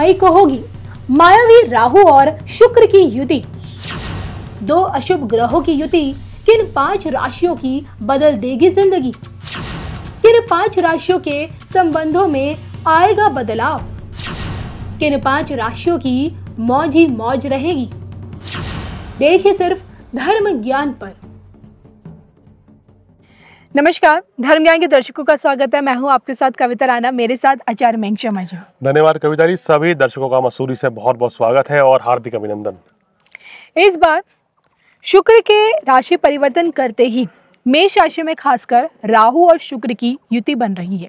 मई को होगी मायावी राहु और शुक्र की युति दो अशुभ ग्रहों की युति किन पांच राशियों की बदल देगी जिंदगी किन पांच राशियों के संबंधों में आएगा बदलाव किन पांच राशियों की मौज ही मौज रहेगी देखिए सिर्फ धर्म ज्ञान पर नमस्कार धर्मज्ञान के दर्शकों का स्वागत है मैं हूं आपके साथ कविता राणा मेरे साथ आचार्य मैं शर्मा जी धन्यवाद कविता जी सभी दर्शकों का मसूरी से बहुत बहुत स्वागत है और हार्दिक अभिनंदन इस बार शुक्र के राशि परिवर्तन करते ही मेष राशि में खासकर राहु और शुक्र की युति बन रही है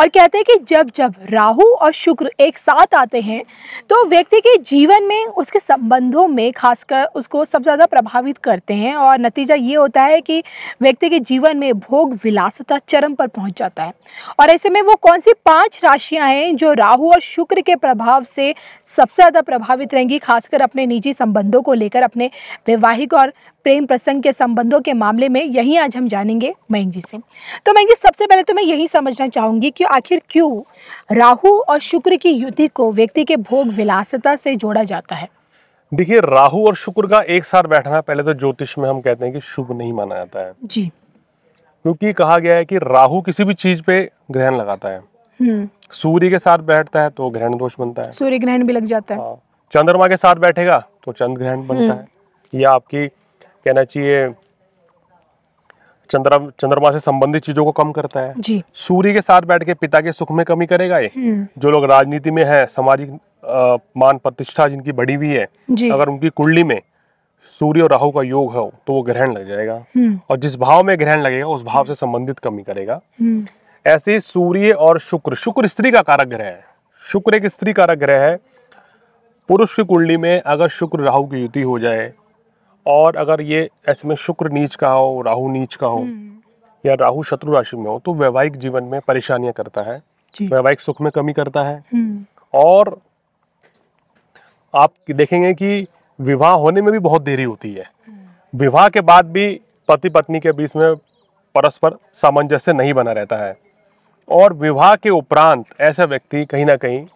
और कहते हैं कि जब जब राहु और शुक्र एक साथ आते हैं तो व्यक्ति के जीवन में उसके संबंधों में खासकर उसको सबसे ज़्यादा प्रभावित करते हैं और नतीजा ये होता है कि व्यक्ति के जीवन में भोग विलासता चरम पर पहुंच जाता है और ऐसे में वो कौन सी पांच राशियां हैं जो राहु और शुक्र के प्रभाव से सबसे ज़्यादा प्रभावित रहेंगी खासकर अपने निजी संबंधों को लेकर अपने वैवाहिक और प्रेम प्रसंग के संबंधों के मामले में यही आज हम जानेंगे मयंक जी से तो मयंक जी सबसे पहले तो मैं यही समझना चाहूंगी कि आखिर क्यों राहु और शुक्र की युति को व्यक्ति के भोग विलासता से जोड़ा जाता है देखिए राहु और शुक्र का एक साथ बैठना पहले तो ज्योतिष में हम कहते हैं कि शुभ नहीं माना जाता है जी क्योंकि कहा गया है कि राहु किसी भी चीज पे ग्रहण लगाता है हम्म। सूर्य के साथ बैठता है तो ग्रहण दोष बनता है सूर्य ग्रहण भी लग जाता है हाँ। चंद्रमा के साथ बैठेगा तो चंद्र ग्रहण बनता हम्म। है या आपकी कहना चाहिए चंद्रमा चंद्रमा से संबंधित चीजों को कम करता है जी सूर्य के साथ बैठ के पिता के सुख में कमी करेगा ये हम्म। जो लोग राजनीति में है सामाजिक मान प्रतिष्ठा जिनकी बढ़ी हुई है अगर उनकी कुंडली में सूर्य और राहु का योग हो तो वो ग्रहण लग जाएगा हम्म। और जिस भाव में ग्रहण लगेगा उस भाव से संबंधित कमी करेगा हम्म। ऐसे ही सूर्य और शुक्र शुक्र स्त्री का कारक ग्रह है शुक्र एक स्त्री कारक ग्रह है पुरुष की कुंडली में अगर शुक्र राहु की युति हो जाए और अगर ये ऐसे में शुक्र नीच का हो राहु नीच का हो हम्म। या राहु शत्रु राशि में हो तो वैवाहिक जीवन में परेशानियां करता है वैवाहिक सुख में कमी करता है हम्म। और आप देखेंगे कि विवाह होने में भी बहुत देरी होती है हम्म। विवाह के बाद भी पति पत्नी के बीच में परस्पर सामंजस्य नहीं बना रहता है और विवाह के उपरांत ऐसा व्यक्ति कहीं ना कहीं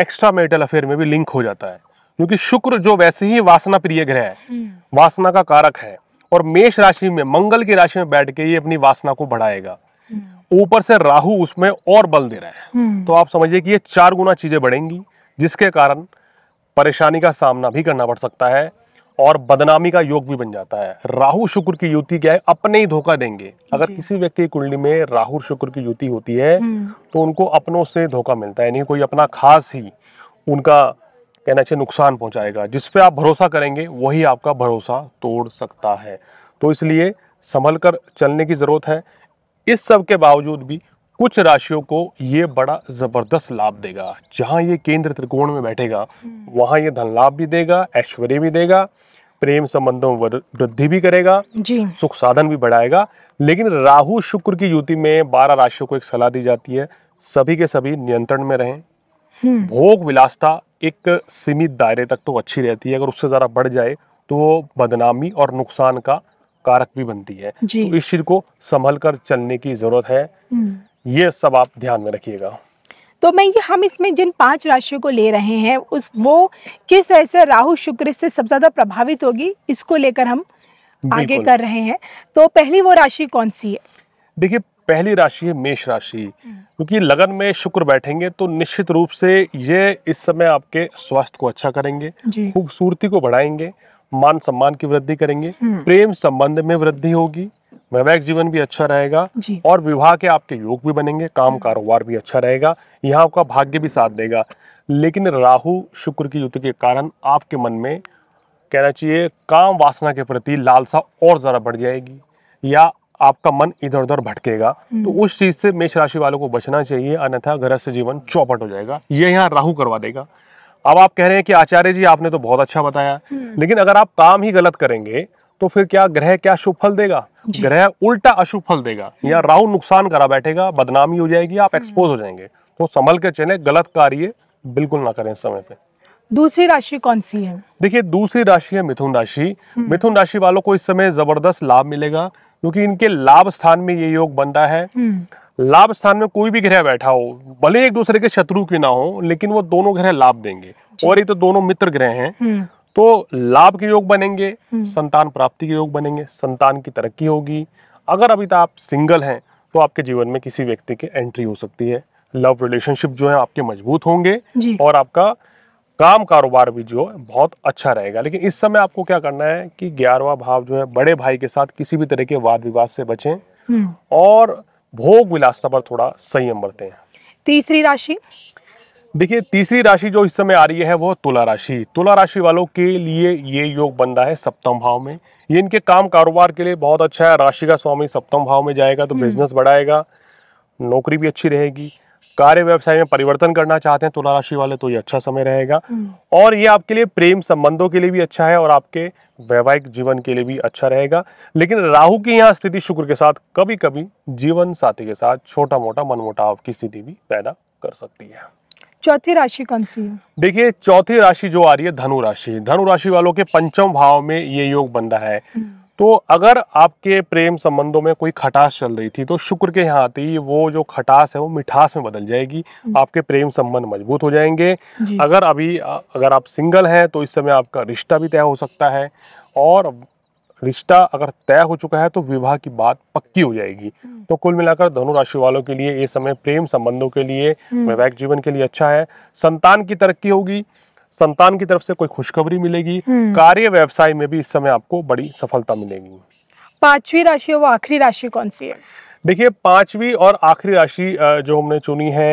एक्स्ट्रा मैरिटल अफेयर में भी लिंक हो जाता है क्योंकि शुक्र जो वैसे ही वासना प्रिय ग्रह है हम्म। वासना का कारक है और मेष राशि में मंगल की राशि में बैठ के ये अपनी वासना को बढ़ाएगा हम्म। ऊपर से राहु उसमें और बल दे रहा है हम्म। तो आप समझिए कि ये चार गुना चीजें बढ़ेंगी जिसके कारण परेशानी का सामना भी करना पड़ सकता है और बदनामी का योग भी बन जाता है राहु शुक्र की युति क्या है अपने ही धोखा देंगे अगर किसी व्यक्ति की कुंडली में राहु शुक्र की युति होती है तो उनको अपनों से धोखा मिलता है यानी कोई अपना खास ही उनका कहना चाहिए नुकसान पहुंचाएगा जिस पे आप भरोसा करेंगे वही आपका भरोसा तोड़ सकता है तो इसलिए संभल कर चलने की ज़रूरत है इस सब के बावजूद भी कुछ राशियों को ये बड़ा ज़बरदस्त लाभ देगा जहाँ ये केंद्र त्रिकोण में बैठेगा हम्म। वहाँ ये धन लाभ भी देगा ऐश्वर्य भी देगा प्रेम संबंधों में वृद्धि भी करेगा जी सुख साधन भी बढ़ाएगा लेकिन राहु शुक्र की युति में बारह राशियों को एक सलाह दी जाती है सभी के सभी नियंत्रण में रहें हम्म। भोग विलासता एक सीमित दायरे तक तो अच्छी रहती है अगर उससे ज़रा बढ़ जाए तो वो बदनामी और नुकसान का कारक भी बनती है तो इस चीज को संभल कर चलने की जरूरत है हम्म। ये सब आप ध्यान में रखिएगा तो मैं ये हम इसमें जिन पांच राशियों को ले रहे हैं उस वो किस तरह से राहु शुक्र से सबसे ज्यादा प्रभावित होगी इसको लेकर हम आगे कर रहे हैं तो पहली वो राशि कौन सी है देखिए पहली राशि है मेष राशि हम्म। क्योंकि लगन में शुक्र बैठेंगे तो निश्चित रूप से ये इस समय आपके स्वास्थ्य को अच्छा करेंगे खूबसूरती को बढ़ाएंगे मान सम्मान की वृद्धि करेंगे हम्म। प्रेम संबंध में वृद्धि होगी वैवाहिक जीवन भी अच्छा रहेगा और विवाह के आपके योग भी बनेंगे काम हम्म। कारोबार भी अच्छा रहेगा यहाँ आपका भाग्य भी साथ देगा लेकिन राहु शुक्र की युति के कारण आपके मन में कहना चाहिए काम वासना के प्रति लालसा और ज़्यादा बढ़ जाएगी या आपका मन इधर उधर भटकेगा तो हम्म। उस चीज से मेष राशि वालों को बचना चाहिए अन्यथा गृहस्थ जीवन चौपट हो जाएगा ये यहाँ राहु करवा देगा अब आप कह रहे हैं कि आचार्य जी आपने तो बहुत अच्छा बताया हम्म। लेकिन अगर आप काम ही गलत करेंगे तो फिर क्या ग्रह क्या शुभ फल देगा ग्रह उल्टा अशुभ फल देगा हम्म। या राहु नुकसान करा बैठेगा बदनामी हो जाएगी आप एक्सपोज हो जाएंगे तो संभल के चले गलत कार्य बिल्कुल ना करें समय पे दूसरी राशि कौन सी है देखिए दूसरी राशि है मिथुन राशि मिथुन राशि वालों को इस समय जबरदस्त लाभ मिलेगा क्योंकि इनके लाभ स्थान में ये योग बनता है हम्म। लाभ स्थान में कोई भी ग्रह बैठा हो भले एक दूसरे के शत्रु की ना हो लेकिन वो दोनों ग्रह लाभ देंगे और ये तो दोनों मित्र ग्रह हैं हम्म। तो लाभ के योग बनेंगे हम्म। संतान प्राप्ति के योग बनेंगे संतान की तरक्की होगी अगर अभी तक तो आप सिंगल हैं तो आपके जीवन में किसी व्यक्ति की एंट्री हो सकती है लव रिलेशनशिप जो है आपके मजबूत होंगे और आपका काम कारोबार भी जो है बहुत अच्छा रहेगा लेकिन इस समय आपको क्या करना है कि ग्यारहवा भाव जो है बड़े भाई के साथ किसी भी तरह के वाद विवाद से बचें हम्म। और भोग विलासता पर थोड़ा संयम बरते हैं तीसरी राशि देखिए तीसरी राशि जो इस समय आ रही है वो तुला राशि तुला राशि वालों के लिए ये योग बन रहा है सप्तम भाव में ये इनके काम कारोबार के लिए बहुत अच्छा है राशि का स्वामी सप्तम भाव में जाएगा तो बिजनेस हम्म। बढ़ाएगा नौकरी भी अच्छी रहेगी कार्य व्यवसाय में परिवर्तन करना चाहते हैं तुला राशि वाले तो ये अच्छा समय रहेगा हम्म। और ये आपके लिए प्रेम संबंधों के लिए भी अच्छा है और आपके वैवाहिक जीवन के लिए भी अच्छा रहेगा लेकिन राहु की यहाँ स्थिति शुक्र के साथ कभी कभी जीवन साथी के साथ छोटा मोटा मनमोटाव की स्थिति भी पैदा कर सकती है चौथी राशि कौन सी है देखिए चौथी राशि जो आ रही है धनु राशि धनु राशि वालों के पंचम भाव में ये योग बन रहा है हम्म। तो अगर आपके प्रेम संबंधों में कोई खटास चल रही थी तो शुक्र के यहाँ आती ही वो जो खटास है वो मिठास में बदल जाएगी हम्म। आपके प्रेम संबंध मजबूत हो जाएंगे अगर अभी अगर आप सिंगल हैं तो इस समय आपका रिश्ता भी तय हो सकता है और रिश्ता अगर तय हो चुका है तो विवाह की बात पक्की हो जाएगी हम्म। तो कुल मिलाकर धनु राशि वालों के लिए ये समय प्रेम संबंधों के लिए हम्म। वैवाहिक जीवन के लिए अच्छा है संतान की तरक्की होगी संतान की तरफ से कोई खुशखबरी मिलेगी हम्म। कार्य व्यवसाय में भी इस समय आपको बड़ी सफलता मिलेगी पांचवी राशि और आखिरी राशि कौन सी है देखिए पांचवी और आखिरी राशि जो हमने चुनी है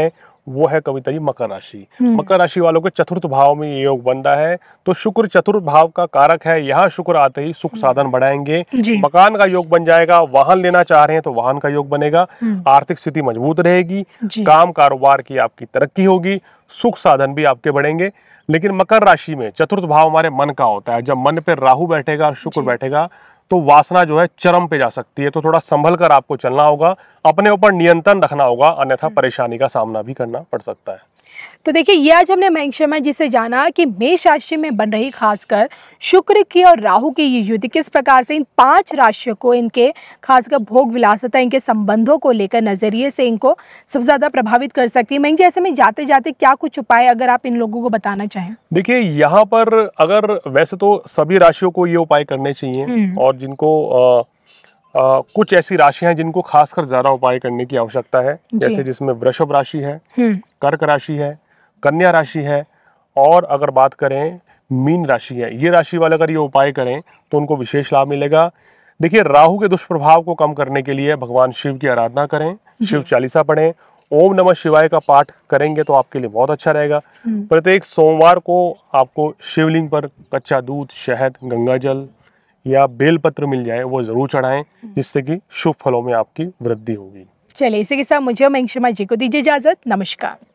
वो है कविता जी मकर राशि हम्म। मकर राशि वालों के चतुर्थ भाव में ये योग बन रहा है तो शुक्र चतुर्थ भाव का कारक है यहाँ शुक्र आते ही सुख साधन हम्म। बढ़ाएंगे मकान का योग बन जाएगा वाहन लेना चाह रहे हैं तो वाहन का योग बनेगा आर्थिक स्थिति मजबूत रहेगी काम कारोबार की आपकी तरक्की होगी सुख साधन भी आपके बढ़ेंगे लेकिन मकर राशि में चतुर्थ भाव हमारे मन का होता है जब मन पे राहु बैठेगा शुक्र बैठेगा तो वासना जो है चरम पे जा सकती है तो थोड़ा संभल कर आपको चलना होगा अपने ऊपर नियंत्रण रखना होगा अन्यथा हम्म। परेशानी का सामना भी करना पड़ सकता है तो देखिए ये आज हमने मयंक शर्मा जी से जाना कि मेष राशि में बन रही खासकर शुक्र की और राहु की ये युद्ध किस प्रकार से इन पांच राशियों को इनके खासकर भोग विलासता इनके संबंधों को लेकर नज़रिए से इनको सबसे ज़्यादा प्रभावित कर सकती है मयंक जी ऐसे में जाते जाते क्या कुछ उपाय अगर आप इन लोगों को बताना चाहें देखिये यहाँ पर अगर वैसे तो सभी राशियों को ये उपाय करने चाहिए हम्म। और जिनको आ, आ, कुछ ऐसी राशियां जिनको खासकर ज्यादा उपाय करने की आवश्यकता है जैसे जिसमें वृषभ राशि है हम्म। कर्क राशि है कन्या राशि है और अगर बात करें मीन राशि है ये राशि वाले अगर ये उपाय करें तो उनको विशेष लाभ मिलेगा देखिए राहु के दुष्प्रभाव को कम करने के लिए भगवान शिव की आराधना करें शिव चालीसा पढ़ें ओम नमः शिवाय का पाठ करेंगे तो आपके लिए बहुत अच्छा रहेगा हम्म। प्रत्येक सोमवार को आपको शिवलिंग पर कच्चा दूध शहद गंगा जल या बेलपत्र मिल जाए वो जरूर चढ़ाएं हम्म। जिससे कि शुभ फलों में आपकी वृद्धि होगी चलिए इसी के साथ मुझे और जी को दीजिए इजाजत नमस्कार